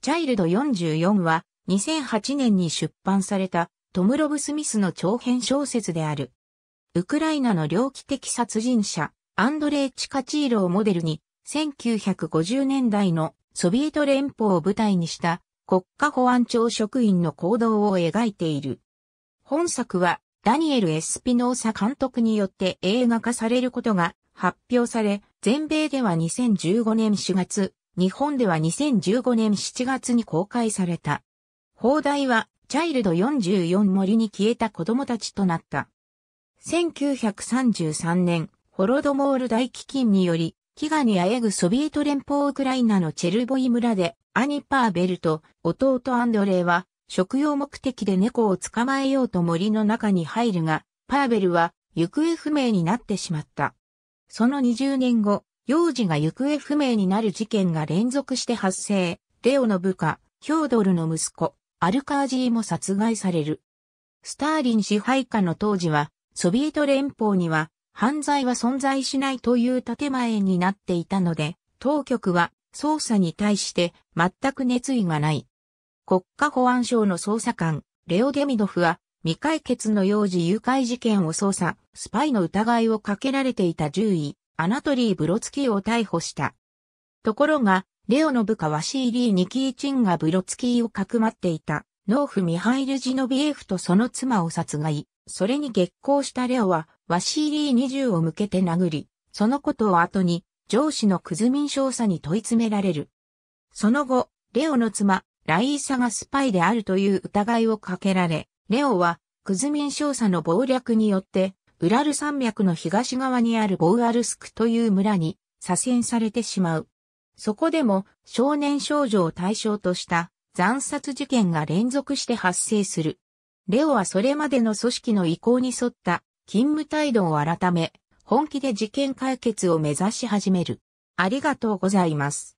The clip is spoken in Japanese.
チャイルド44は2008年に出版されたトム・ロブ・スミスの長編小説である。ウクライナの猟奇的殺人者アンドレイ・チカチーロをモデルに1950年代のソビエト連邦を舞台にした国家保安庁職員の行動を描いている。本作はダニエル・エスピノーサ監督によって映画化されることが発表され、全米では2015年4月、日本では2015年7月に公開された。放題は、チャイルド44森に消えた子供たちとなった。1933年、ホロドモール大飢饉により、飢餓にあえぐソビエト連邦ウクライナのチェルボイ村で、アニ・パーベルと弟アンドレイは、食用目的で猫を捕まえようと森の中に入るが、パーベルは行方不明になってしまった。その20年後、幼児が行方不明になる事件が連続して発生、レオの部下、ヒョードルの息子、アルカージーも殺害される。スターリン支配下の当時は、ソビエト連邦には犯罪は存在しないという建前になっていたので、当局は捜査に対して全く熱意がない。国家保安省の捜査官、レオ・デミドフは、未解決の幼児誘拐事件を捜査、スパイの疑いをかけられていた獣医、アナトリー・ブロツキーを逮捕した。ところが、レオの部下ワシーリー・ニキーチンがブロツキーをかくまっていた、農夫ミハイル・ジノビエフとその妻を殺害、それに激行したレオは、ワシーリー二重を向けて殴り、そのことを後に、上司のクズミン少佐に問い詰められる。その後、レオの妻、ライーサがスパイであるという疑いをかけられ、レオは、クズミン少佐の謀略によって、ウラル山脈の東側にあるボウアルスクという村に左遷されてしまう。そこでも少年少女を対象とした惨殺事件が連続して発生する。レオはそれまでの組織の意向に沿った勤務態度を改め、本気で事件解決を目指し始める。ありがとうございます。